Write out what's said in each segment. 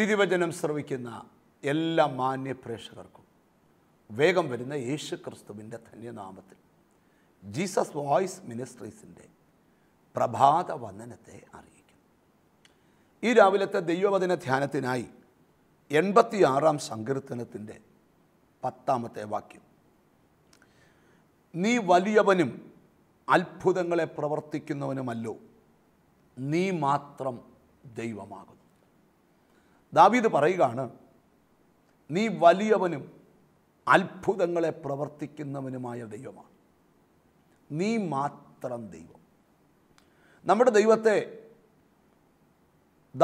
തിരുവചനം ശ്രവിക്കുന്ന എല്ലാ മാന്യ പ്രേക്ഷകർക്കും വേഗം വരുന്ന യേശു ക്രിസ്തുവിൻ്റെ ധന്യനാമത്തിൽ ജീസസ് വോയിസ് മിനിസ്ട്രീസിൻ്റെ പ്രഭാത വന്ദനത്തെ അറിയിക്കുന്നു ഈ രാവിലത്തെ ദൈവവചന ധ്യാനത്തിനായി എൺപത്തിയാറാം സങ്കീർത്തനത്തിൻ്റെ പത്താമത്തെ വാക്യം നീ വലിയവനും അത്ഭുതങ്ങളെ പ്രവർത്തിക്കുന്നവനുമല്ലോ നീ മാത്രം ദൈവമാകുന്നു ദാവീദ് പറയുകയാണ് നീ വലിയവനും അത്ഭുതങ്ങളെ പ്രവർത്തിക്കുന്നവനുമായ ദൈവമാണ് നീ മാത്രം ദൈവം നമ്മുടെ ദൈവത്തെ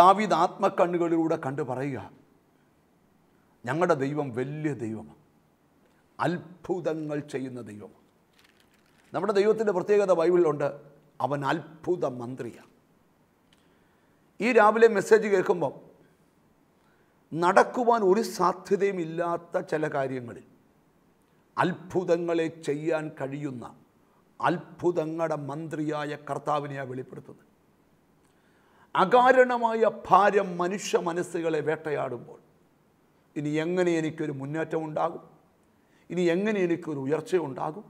ദാവീദ് ആത്മക്കണ്ണുകളിലൂടെ കണ്ടു പറയുക ഞങ്ങളുടെ ദൈവം വലിയ ദൈവമാണ് അത്ഭുതങ്ങൾ ചെയ്യുന്ന ദൈവമാണ് നമ്മുടെ ദൈവത്തിൻ്റെ പ്രത്യേകത ബൈബിളിലുണ്ട് അവൻ അത്ഭുത മന്ത്രിയാണ് ഈ രാവിലെ മെസ്സേജ് കേൾക്കുമ്പം നടക്കുവാൻ ഒരു സാധ്യതയും ഇല്ലാത്ത ചില കാര്യങ്ങളിൽ അത്ഭുതങ്ങളെ ചെയ്യാൻ കഴിയുന്ന അത്ഭുതങ്ങളുടെ മന്ത്രിയായ കർത്താവിനെയാണ് വെളിപ്പെടുത്തുന്നത് അകാരണമായ ഭാരം മനുഷ്യ മനസ്സുകളെ വേട്ടയാടുമ്പോൾ ഇനി എങ്ങനെ എനിക്കൊരു മുന്നേറ്റം ഉണ്ടാകും ഇനി എങ്ങനെ എനിക്കൊരു ഉയർച്ച ഉണ്ടാകും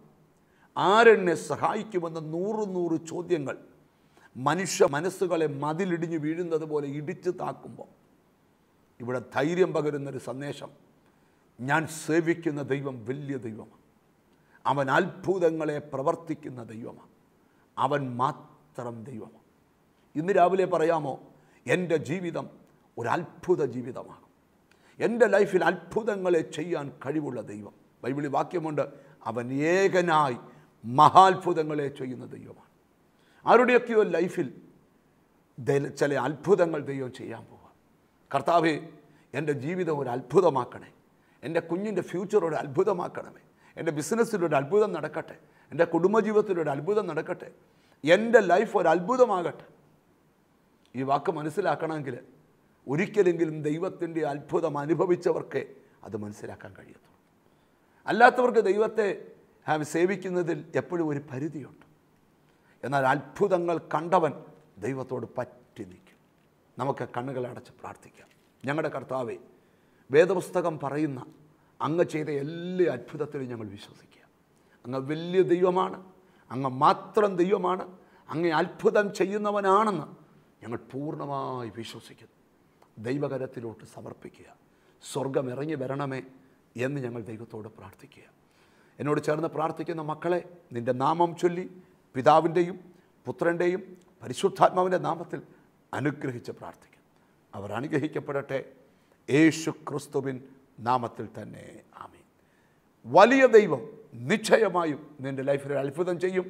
ആരെന്നെ സഹായിക്കുമെന്ന നൂറ് നൂറ് ചോദ്യങ്ങൾ മനുഷ്യ മനസ്സുകളെ മതിലിടിഞ്ഞു വീഴുന്നത് പോലെ ഇടിച്ചു താക്കുമ്പോൾ ഇവിടെ ധൈര്യം പകരുന്നൊരു സന്ദേശം ഞാൻ സേവിക്കുന്ന ദൈവം വലിയ ദൈവമാണ് അവൻ അത്ഭുതങ്ങളെ പ്രവർത്തിക്കുന്ന ദൈവമാണ് അവൻ മാത്രം ദൈവമാണ് ഇന്ന് രാവിലെ പറയാമോ എൻ്റെ ജീവിതം ഒരു അത്ഭുത ജീവിതമാണ് എൻ്റെ ലൈഫിൽ അത്ഭുതങ്ങളെ ചെയ്യാൻ കഴിവുള്ള ദൈവം ബൈബിളി വാക്യമുണ്ട് അവൻ ഏകനായി മഹാത്ഭുതങ്ങളെ ചെയ്യുന്ന ദൈവമാണ് ആരുടെയൊക്കെയോ ലൈഫിൽ ചില അത്ഭുതങ്ങൾ ദൈവം ചെയ്യാൻ പോകും കർത്താവ് എൻ്റെ ജീവിതം ഒരു അത്ഭുതമാക്കണേ എൻ്റെ കുഞ്ഞിൻ്റെ ഫ്യൂച്ചർ ഒരു അത്ഭുതമാക്കണമേ എൻ്റെ ബിസിനസ്സിൽ ഒരു അത്ഭുതം നടക്കട്ടെ എൻ്റെ കുടുംബജീവിതത്തിലൊരു ഒരു അത്ഭുതം നടക്കട്ടെ എൻ്റെ ലൈഫ് ഒരു അത്ഭുതമാകട്ടെ ഈ വാക്ക് മനസ്സിലാക്കണമെങ്കിൽ ഒരിക്കലെങ്കിലും ദൈവത്തിൻ്റെ അത്ഭുതം അനുഭവിച്ചവർക്ക് അത് മനസ്സിലാക്കാൻ കഴിയത്തുള്ളൂ അല്ലാത്തവർക്ക് ദൈവത്തെ സേവിക്കുന്നതിൽ എപ്പോഴും ഒരു പരിധിയുണ്ട് എന്നാൽ അത്ഭുതങ്ങൾ കണ്ടവൻ ദൈവത്തോട് പറ്റി നിൽക്കും നമുക്ക് കണ്ണുകളെ അടച്ച് പ്രാർത്ഥിക്കാം ഞങ്ങളുടെ കർത്താവെ വേദപുസ്തകം പറയുന്ന അങ്ങ് ചെയ്ത എല്ലാ അത്ഭുതത്തിലും ഞങ്ങൾ വിശ്വസിക്കുക അങ്ങ് വലിയ ദൈവമാണ് അങ്ങ് മാത്രം ദൈവമാണ് അങ്ങ് അത്ഭുതം ചെയ്യുന്നവനാണെന്ന് ഞങ്ങൾ പൂർണ്ണമായി വിശ്വസിക്കുന്നു ദൈവകരത്തിലോട്ട് സമർപ്പിക്കുക സ്വർഗം ഇറങ്ങി വരണമേ എന്ന് ഞങ്ങൾ ദൈവത്തോട് പ്രാർത്ഥിക്കുക എന്നോട് ചേർന്ന് പ്രാർത്ഥിക്കുന്ന മക്കളെ നിൻ്റെ നാമം ചൊല്ലി പിതാവിൻ്റെയും പുത്രൻ്റെയും പരിശുദ്ധാത്മാവിൻ്റെ നാമത്തിൽ അനുഗ്രഹിച്ച് പ്രാർത്ഥിക്കുന്നു അവർ അനുഗ്രഹിക്കപ്പെടട്ടെ യേശു ക്രിസ്തുവിൻ നാമത്തിൽ തന്നെ ആമീൻ വലിയ ദൈവം നിശ്ചയമായും നിൻ്റെ ലൈഫിൽ അത്ഭുതം ചെയ്യും